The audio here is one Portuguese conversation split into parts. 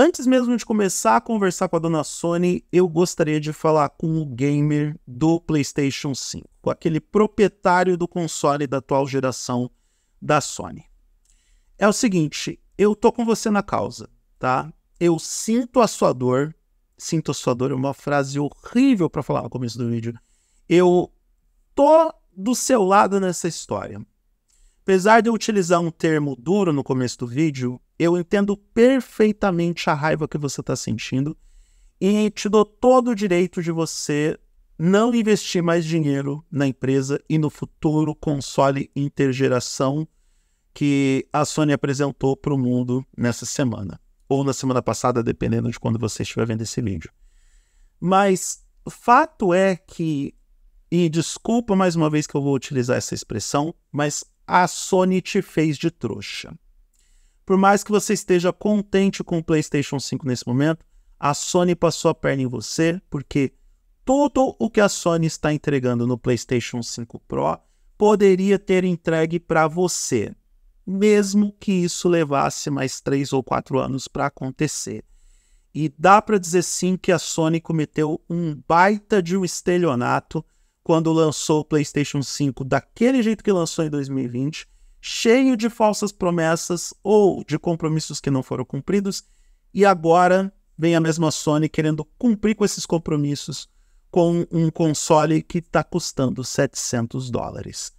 Antes mesmo de começar a conversar com a dona Sony, eu gostaria de falar com o gamer do PlayStation 5, com aquele proprietário do console da atual geração da Sony. É o seguinte, eu tô com você na causa, tá? Eu sinto a sua dor, sinto a sua dor é uma frase horrível para falar no começo do vídeo. Eu tô do seu lado nessa história. Apesar de eu utilizar um termo duro no começo do vídeo, eu entendo perfeitamente a raiva que você está sentindo e te dou todo o direito de você não investir mais dinheiro na empresa e no futuro console intergeração que a Sony apresentou para o mundo nessa semana. Ou na semana passada, dependendo de quando você estiver vendo esse vídeo. Mas o fato é que, e desculpa mais uma vez que eu vou utilizar essa expressão, mas a Sony te fez de trouxa. Por mais que você esteja contente com o PlayStation 5 nesse momento, a Sony passou a perna em você, porque tudo o que a Sony está entregando no PlayStation 5 Pro poderia ter entregue para você, mesmo que isso levasse mais três ou quatro anos para acontecer. E dá para dizer sim que a Sony cometeu um baita de um estelionato quando lançou o PlayStation 5 daquele jeito que lançou em 2020 cheio de falsas promessas ou de compromissos que não foram cumpridos, e agora vem a mesma Sony querendo cumprir com esses compromissos com um console que está custando 700 dólares.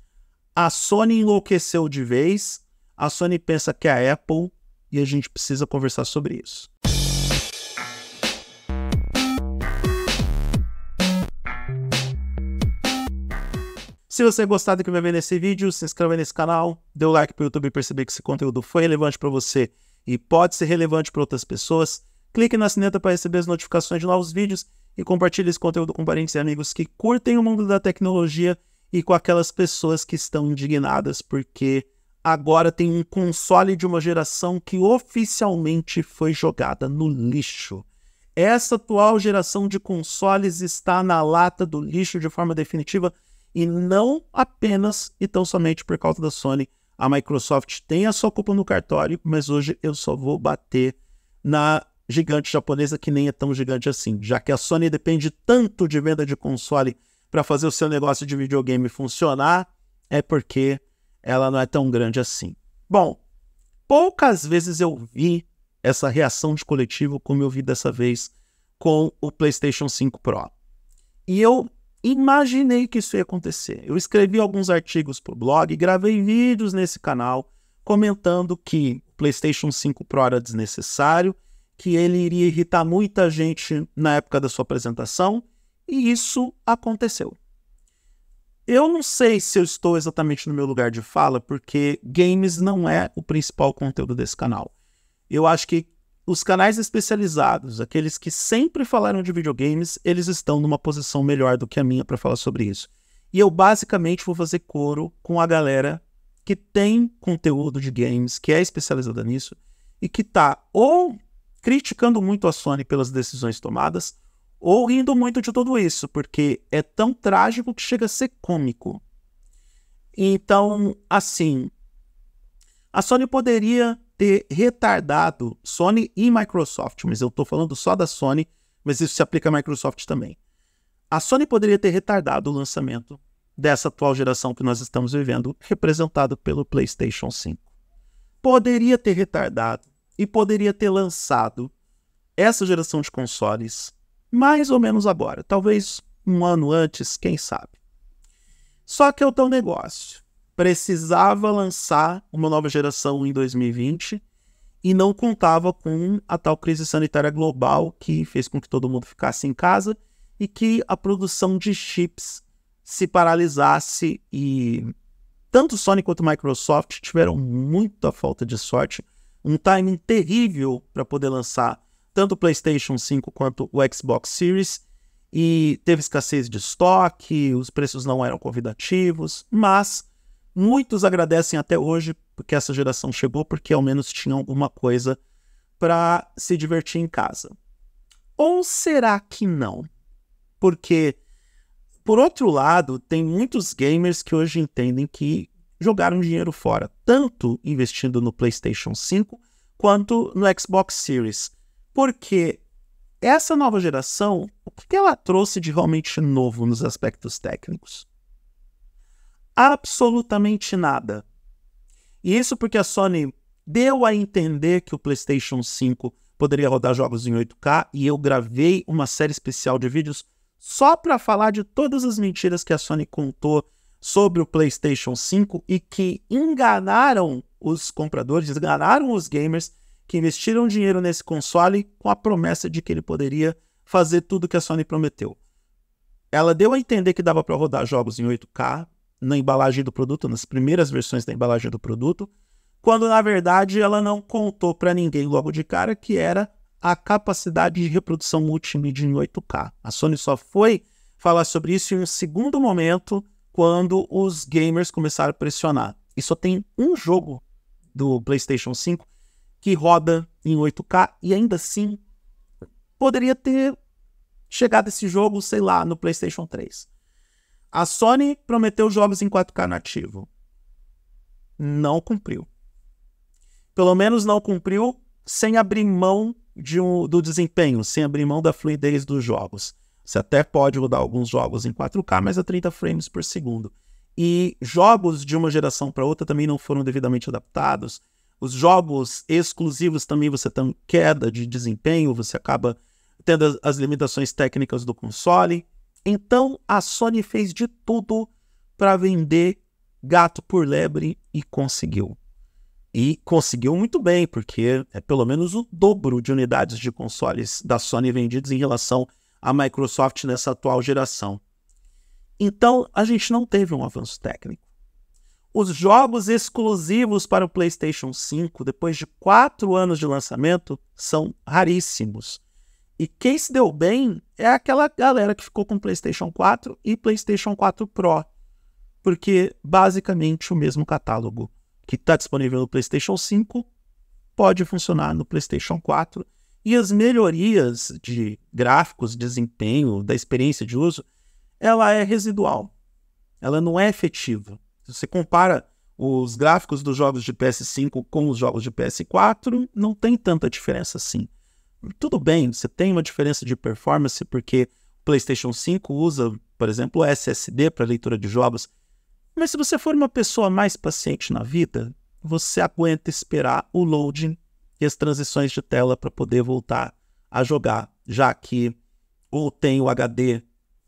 A Sony enlouqueceu de vez, a Sony pensa que é a Apple e a gente precisa conversar sobre isso. Se você gostar do que vai ver nesse vídeo, se inscreva nesse canal, dê o um like para o YouTube perceber que esse conteúdo foi relevante para você e pode ser relevante para outras pessoas. Clique na sineta para receber as notificações de novos vídeos e compartilhe esse conteúdo com parentes e amigos que curtem o mundo da tecnologia e com aquelas pessoas que estão indignadas porque agora tem um console de uma geração que oficialmente foi jogada no lixo. Essa atual geração de consoles está na lata do lixo de forma definitiva e não apenas e tão somente por causa da Sony. A Microsoft tem a sua culpa no cartório, mas hoje eu só vou bater na gigante japonesa que nem é tão gigante assim, já que a Sony depende tanto de venda de console para fazer o seu negócio de videogame funcionar, é porque ela não é tão grande assim. Bom, poucas vezes eu vi essa reação de coletivo como eu vi dessa vez com o PlayStation 5 Pro. E eu imaginei que isso ia acontecer. Eu escrevi alguns artigos para o blog, gravei vídeos nesse canal comentando que o PlayStation 5 Pro era desnecessário, que ele iria irritar muita gente na época da sua apresentação, e isso aconteceu. Eu não sei se eu estou exatamente no meu lugar de fala, porque games não é o principal conteúdo desse canal. Eu acho que os canais especializados, aqueles que sempre falaram de videogames, eles estão numa posição melhor do que a minha para falar sobre isso. E eu basicamente vou fazer coro com a galera que tem conteúdo de games, que é especializada nisso e que tá ou criticando muito a Sony pelas decisões tomadas, ou rindo muito de tudo isso, porque é tão trágico que chega a ser cômico. Então, assim, a Sony poderia ter retardado Sony e Microsoft, mas eu estou falando só da Sony, mas isso se aplica a Microsoft também. A Sony poderia ter retardado o lançamento dessa atual geração que nós estamos vivendo, representado pelo PlayStation 5. Poderia ter retardado e poderia ter lançado essa geração de consoles mais ou menos agora, talvez um ano antes, quem sabe. Só que é o teu negócio precisava lançar uma nova geração em 2020 e não contava com a tal crise sanitária global que fez com que todo mundo ficasse em casa e que a produção de chips se paralisasse e tanto Sony quanto Microsoft tiveram muita falta de sorte, um timing terrível para poder lançar tanto o PlayStation 5 quanto o Xbox Series e teve escassez de estoque, os preços não eram convidativos, mas Muitos agradecem até hoje porque essa geração chegou, porque ao menos tinha alguma coisa para se divertir em casa. Ou será que não? Porque, por outro lado, tem muitos gamers que hoje entendem que jogaram dinheiro fora, tanto investindo no PlayStation 5 quanto no Xbox Series. Porque essa nova geração, o que ela trouxe de realmente novo nos aspectos técnicos? absolutamente nada. E isso porque a Sony deu a entender que o PlayStation 5 poderia rodar jogos em 8K e eu gravei uma série especial de vídeos só para falar de todas as mentiras que a Sony contou sobre o PlayStation 5 e que enganaram os compradores, enganaram os gamers que investiram dinheiro nesse console com a promessa de que ele poderia fazer tudo que a Sony prometeu. Ela deu a entender que dava para rodar jogos em 8K, na embalagem do produto, nas primeiras versões da embalagem do produto, quando na verdade ela não contou para ninguém logo de cara que era a capacidade de reprodução multimídia em 8K. A Sony só foi falar sobre isso em um segundo momento, quando os gamers começaram a pressionar. E só tem um jogo do PlayStation 5 que roda em 8K e ainda assim poderia ter chegado esse jogo, sei lá, no PlayStation 3. A Sony prometeu jogos em 4K nativo. Não cumpriu. Pelo menos não cumpriu sem abrir mão de um, do desempenho, sem abrir mão da fluidez dos jogos. Você até pode rodar alguns jogos em 4K, mas é a 30 frames por segundo. E jogos de uma geração para outra também não foram devidamente adaptados. Os jogos exclusivos também você tem queda de desempenho, você acaba tendo as limitações técnicas do console. Então a Sony fez de tudo para vender gato por lebre e conseguiu. E conseguiu muito bem, porque é pelo menos o dobro de unidades de consoles da Sony vendidos em relação à Microsoft nessa atual geração. Então a gente não teve um avanço técnico. Os jogos exclusivos para o PlayStation 5, depois de quatro anos de lançamento, são raríssimos. E quem se deu bem é aquela galera que ficou com PlayStation 4 e PlayStation 4 Pro, porque basicamente o mesmo catálogo que está disponível no PlayStation 5 pode funcionar no PlayStation 4 e as melhorias de gráficos, desempenho, da experiência de uso, ela é residual. Ela não é efetiva. Se você compara os gráficos dos jogos de PS5 com os jogos de PS4, não tem tanta diferença assim. Tudo bem, você tem uma diferença de performance porque o PlayStation 5 usa, por exemplo, SSD para leitura de jogos. Mas se você for uma pessoa mais paciente na vida, você aguenta esperar o loading e as transições de tela para poder voltar a jogar, já que ou tem o HD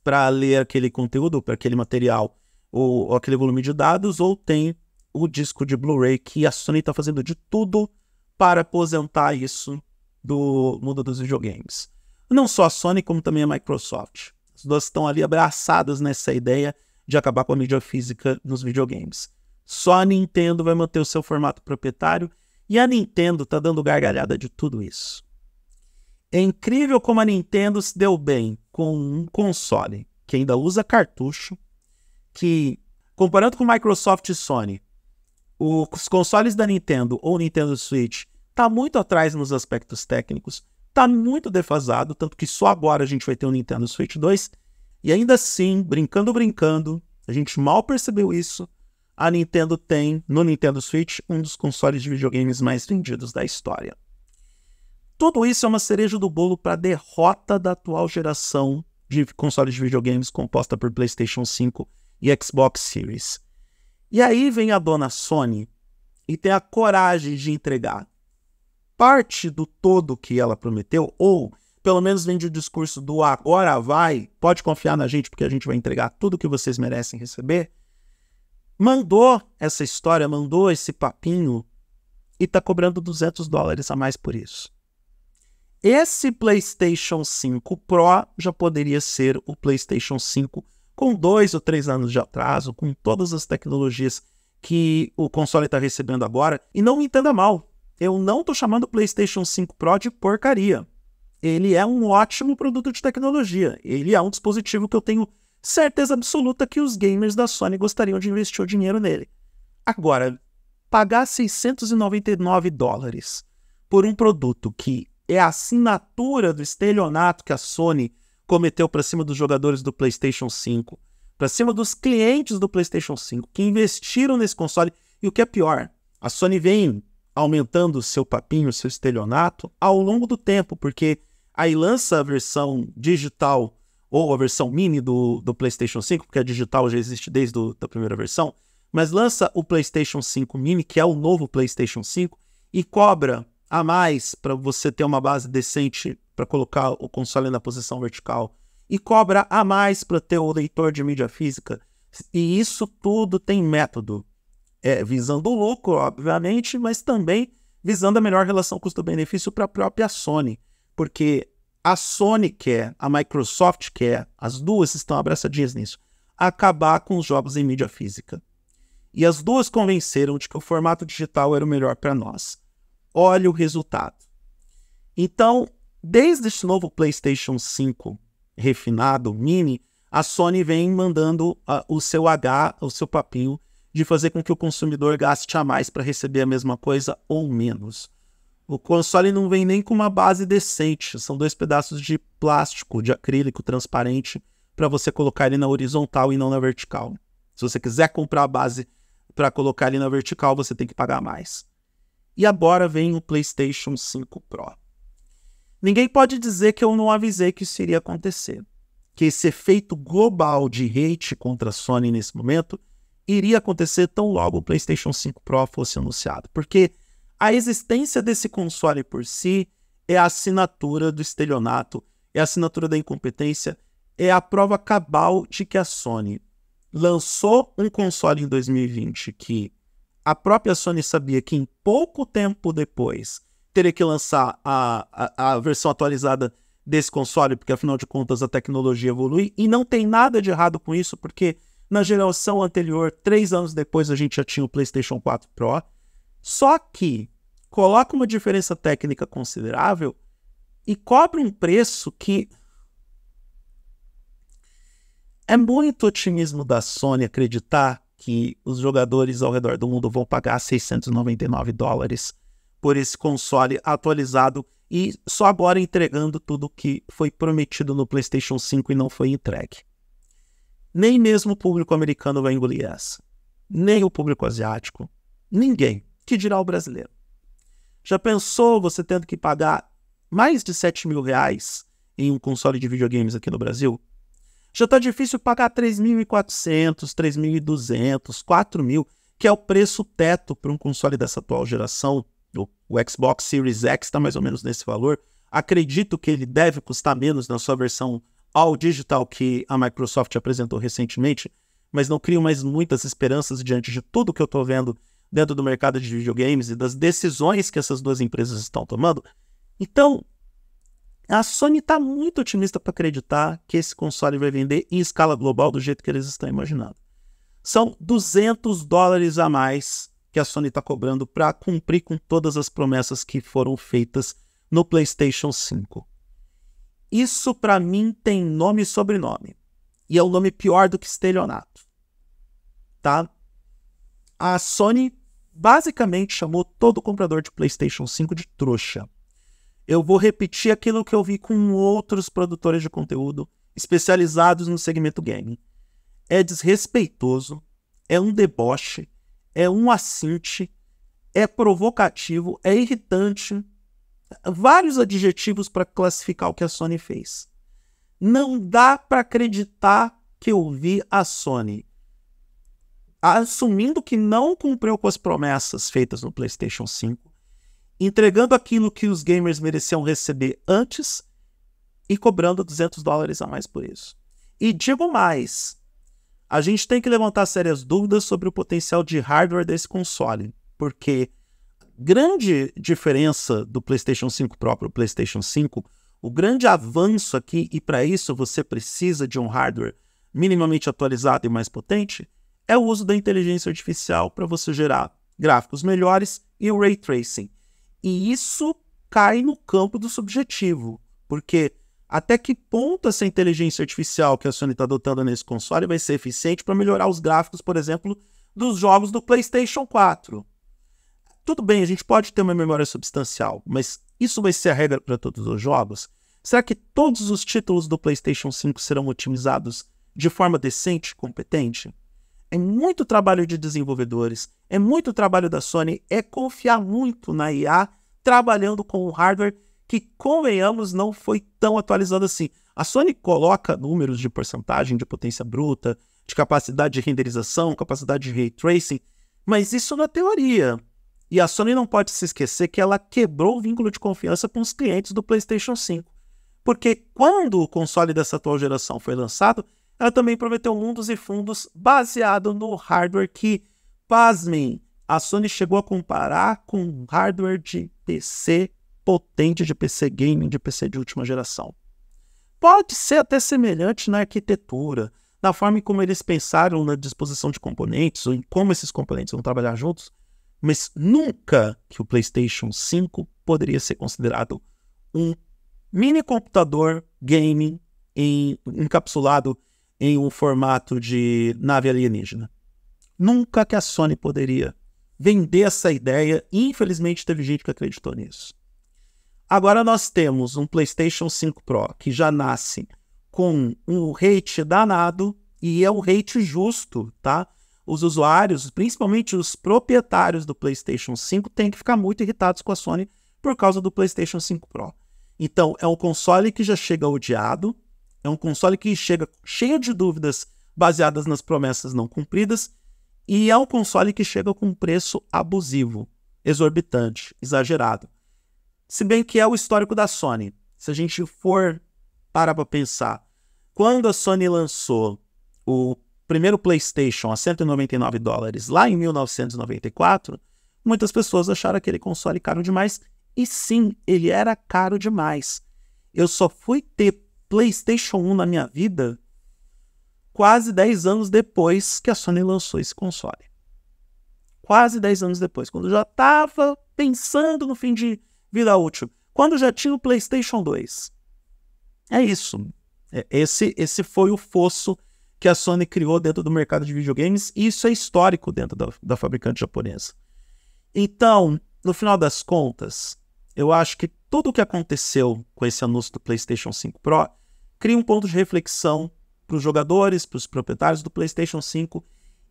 para ler aquele conteúdo, para aquele material, ou, ou, aquele volume de dados, ou tem o disco de Blu-ray que a Sony está fazendo de tudo para aposentar isso do mundo dos videogames. Não só a Sony, como também a Microsoft. As duas estão ali abraçadas nessa ideia de acabar com a mídia física nos videogames. Só a Nintendo vai manter o seu formato proprietário e a Nintendo está dando gargalhada de tudo isso. É incrível como a Nintendo se deu bem com um console que ainda usa cartucho, que, comparando com Microsoft e Sony, os consoles da Nintendo ou Nintendo Switch está muito atrás nos aspectos técnicos, está muito defasado, tanto que só agora a gente vai ter o Nintendo Switch 2. E ainda assim, brincando, brincando, a gente mal percebeu isso. A Nintendo tem no Nintendo Switch um dos consoles de videogames mais vendidos da história. Tudo isso é uma cereja do bolo para a derrota da atual geração de consoles de videogames composta por PlayStation 5 e Xbox Series. E aí vem a dona Sony e tem a coragem de entregar parte do todo que ela prometeu, ou pelo menos vem de o discurso do agora vai, pode confiar na gente porque a gente vai entregar tudo que vocês merecem receber, mandou essa história, mandou esse papinho e está cobrando 200 dólares a mais por isso. Esse PlayStation 5 Pro já poderia ser o PlayStation 5 com dois ou três anos de atraso, com todas as tecnologias que o console está recebendo agora. E não me entenda mal, eu não estou chamando o PlayStation 5 Pro de porcaria. Ele é um ótimo produto de tecnologia. Ele é um dispositivo que eu tenho certeza absoluta que os gamers da Sony gostariam de investir o dinheiro nele. Agora, pagar 699 dólares por um produto que é a assinatura do estelionato que a Sony cometeu para cima dos jogadores do PlayStation 5, para cima dos clientes do PlayStation 5 que investiram nesse console. E o que é pior, a Sony vem aumentando seu papinho, seu estelionato, ao longo do tempo, porque aí lança a versão digital ou a versão mini do, do PlayStation 5, porque a digital já existe desde do, a primeira versão, mas lança o PlayStation 5 mini, que é o novo PlayStation 5, e cobra a mais para você ter uma base decente para colocar o console na posição vertical, e cobra a mais para ter o leitor de mídia física. E isso tudo tem método é, visando o lucro, obviamente, mas também visando a melhor relação custo-benefício para a própria Sony, porque a Sony quer, a Microsoft quer, as duas estão abraçadinhas nisso, acabar com os jogos em mídia física. E as duas convenceram de que o formato digital era o melhor para nós. Olha o resultado. Então, desde esse novo PlayStation 5 refinado, mini, a Sony vem mandando uh, o seu H, o seu papinho, de fazer com que o consumidor gaste a mais para receber a mesma coisa ou menos. O console não vem nem com uma base decente, são dois pedaços de plástico, de acrílico transparente, para você colocar ele na horizontal e não na vertical. Se você quiser comprar a base para colocar ele na vertical, você tem que pagar mais. E agora vem o PlayStation 5 Pro. Ninguém pode dizer que eu não avisei que isso iria acontecer. Que esse efeito global de hate contra a Sony nesse momento iria acontecer tão logo o PlayStation 5 Pro fosse anunciado, porque a existência desse console por si é a assinatura do estelionato, é a assinatura da incompetência, é a prova cabal de que a Sony lançou um console em 2020 que a própria Sony sabia que em pouco tempo depois teria que lançar a, a, a versão atualizada desse console, porque afinal de contas a tecnologia evolui, e não tem nada de errado com isso, porque na geração anterior, três anos depois, a gente já tinha o PlayStation 4 Pro. Só que coloca uma diferença técnica considerável e cobra um preço que. É muito otimismo da Sony acreditar que os jogadores ao redor do mundo vão pagar 699 dólares por esse console atualizado e só agora entregando tudo que foi prometido no PlayStation 5 e não foi entregue. Nem mesmo o público americano vai engolir essa. Nem o público asiático. Ninguém. Que dirá o brasileiro? Já pensou você tendo que pagar mais de 7 mil reais em um console de videogames aqui no Brasil? Já está difícil pagar 3.400, 3.200, mil, que é o preço teto para um console dessa atual geração. o Xbox Series X está mais ou menos nesse valor. Acredito que ele deve custar menos na sua versão All Digital que a Microsoft apresentou recentemente, mas não crio mais muitas esperanças diante de tudo que eu estou vendo dentro do mercado de videogames e das decisões que essas duas empresas estão tomando. Então, a Sony está muito otimista para acreditar que esse console vai vender em escala global do jeito que eles estão imaginando. São 200 dólares a mais que a Sony está cobrando para cumprir com todas as promessas que foram feitas no PlayStation 5. Isso para mim tem nome e sobrenome. E é um nome pior do que estelionato. Tá? A Sony basicamente chamou todo comprador de PlayStation 5 de trouxa. Eu vou repetir aquilo que eu vi com outros produtores de conteúdo especializados no segmento game. É desrespeitoso, é um deboche, é um assinte, é provocativo, é irritante, vários adjetivos para classificar o que a Sony fez. Não dá para acreditar que eu vi a Sony assumindo que não cumpriu com as promessas feitas no PlayStation 5, entregando aquilo que os gamers mereciam receber antes e cobrando 200 dólares a mais por isso. E digo mais, a gente tem que levantar sérias dúvidas sobre o potencial de hardware desse console, porque grande diferença do PlayStation 5 próprio, para o PlayStation 5, o grande avanço aqui, e para isso você precisa de um hardware minimamente atualizado e mais potente, é o uso da inteligência artificial para você gerar gráficos melhores e o ray tracing. E isso cai no campo do subjetivo, porque até que ponto essa inteligência artificial que a Sony está adotando nesse console vai ser eficiente para melhorar os gráficos, por exemplo, dos jogos do PlayStation 4? tudo bem, a gente pode ter uma memória substancial, mas isso vai ser a regra para todos os jogos? Será que todos os títulos do PlayStation 5 serão otimizados de forma decente e competente? É muito trabalho de desenvolvedores, é muito trabalho da Sony, é confiar muito na IA trabalhando com um hardware que, convenhamos, não foi tão atualizado assim. A Sony coloca números de porcentagem de potência bruta, de capacidade de renderização, capacidade de ray tracing, mas isso na é teoria. E a Sony não pode se esquecer que ela quebrou o vínculo de confiança com os clientes do PlayStation 5. Porque quando o console dessa atual geração foi lançado, ela também prometeu mundos e fundos baseado no hardware que, pasmem, a Sony chegou a comparar com hardware de PC potente, de PC gaming, de PC de última geração. Pode ser até semelhante na arquitetura, na forma como eles pensaram na disposição de componentes, ou em como esses componentes vão trabalhar juntos, mas nunca que o PlayStation 5 poderia ser considerado um mini computador gaming em, encapsulado em um formato de nave alienígena. Nunca que a Sony poderia vender essa ideia, e infelizmente teve gente que acreditou nisso. Agora nós temos um PlayStation 5 Pro que já nasce com um rate danado e é um rate justo, tá? os usuários, principalmente os proprietários do PlayStation 5, têm que ficar muito irritados com a Sony por causa do PlayStation 5 Pro. Então, é um console que já chega odiado, é um console que chega cheio de dúvidas baseadas nas promessas não cumpridas, e é um console que chega com um preço abusivo, exorbitante, exagerado. Se bem que é o histórico da Sony. Se a gente for parar para pensar, quando a Sony lançou o primeiro PlayStation a 199 dólares lá em 1994, muitas pessoas acharam aquele console caro demais. E sim, ele era caro demais. Eu só fui ter PlayStation 1 na minha vida quase 10 anos depois que a Sony lançou esse console. Quase 10 anos depois, quando eu já estava pensando no fim de vida útil, quando já tinha o PlayStation 2. É isso. É, esse, esse foi o fosso que a Sony criou dentro do mercado de videogames, e isso é histórico dentro da, da fabricante japonesa. Então, no final das contas, eu acho que tudo o que aconteceu com esse anúncio do PlayStation 5 Pro cria um ponto de reflexão para os jogadores, para os proprietários do PlayStation 5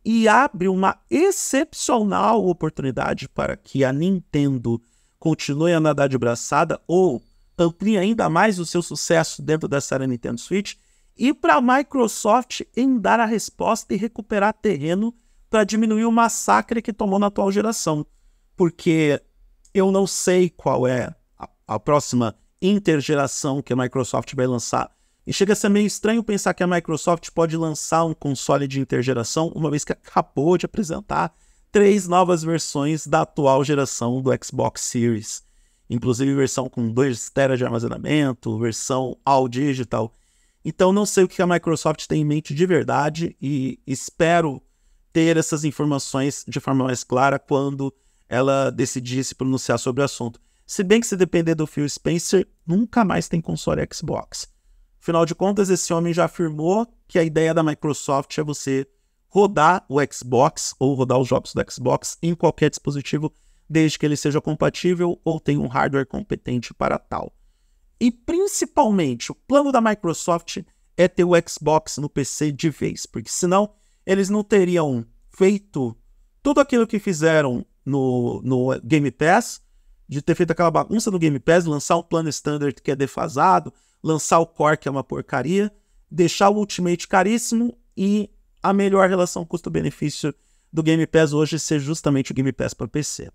e abre uma excepcional oportunidade para que a Nintendo continue a nadar de braçada ou amplie ainda mais o seu sucesso dentro da série Nintendo Switch e para a Microsoft em dar a resposta e recuperar terreno para diminuir o massacre que tomou na atual geração. Porque eu não sei qual é a, a próxima intergeração que a Microsoft vai lançar. E chega a ser meio estranho pensar que a Microsoft pode lançar um console de intergeração, uma vez que acabou de apresentar três novas versões da atual geração do Xbox Series. Inclusive versão com 2 TB de armazenamento, versão all digital então, não sei o que a Microsoft tem em mente de verdade e espero ter essas informações de forma mais clara quando ela decidir se pronunciar sobre o assunto. Se bem que, se depender do Phil Spencer, nunca mais tem console Xbox. Afinal de contas, esse homem já afirmou que a ideia da Microsoft é você rodar o Xbox ou rodar os jogos do Xbox em qualquer dispositivo, desde que ele seja compatível ou tenha um hardware competente para tal. E principalmente, o plano da Microsoft é ter o Xbox no PC de vez, porque senão eles não teriam feito tudo aquilo que fizeram no, no Game Pass, de ter feito aquela bagunça no Game Pass, lançar um plano standard que é defasado, lançar o Core que é uma porcaria, deixar o Ultimate caríssimo e a melhor relação custo-benefício do Game Pass hoje ser justamente o Game Pass para PC.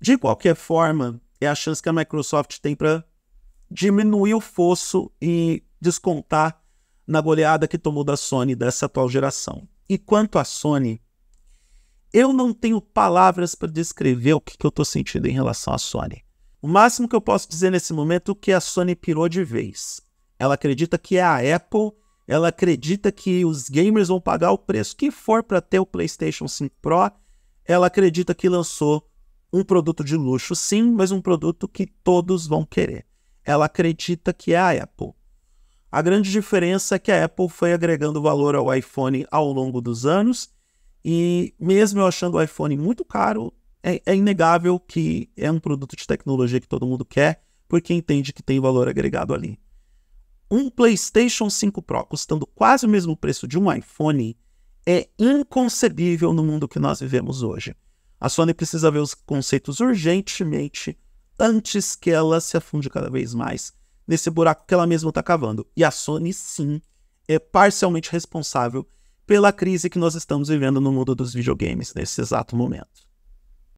De qualquer forma, é a chance que a Microsoft tem para diminuir o fosso e descontar na goleada que tomou da Sony dessa atual geração. E quanto à Sony, eu não tenho palavras para descrever o que, que eu estou sentindo em relação à Sony. O máximo que eu posso dizer nesse momento é que a Sony pirou de vez. Ela acredita que é a Apple, ela acredita que os gamers vão pagar o preço que for para ter o PlayStation 5 Pro, ela acredita que lançou um produto de luxo, sim, mas um produto que todos vão querer ela acredita que é a Apple. A grande diferença é que a Apple foi agregando valor ao iPhone ao longo dos anos, e mesmo eu achando o iPhone muito caro, é, é inegável que é um produto de tecnologia que todo mundo quer, porque entende que tem valor agregado ali. Um PlayStation 5 Pro custando quase o mesmo preço de um iPhone é inconcebível no mundo que nós vivemos hoje. A Sony precisa ver os conceitos urgentemente antes que ela se afunde cada vez mais nesse buraco que ela mesma está cavando. E a Sony, sim, é parcialmente responsável pela crise que nós estamos vivendo no mundo dos videogames nesse exato momento.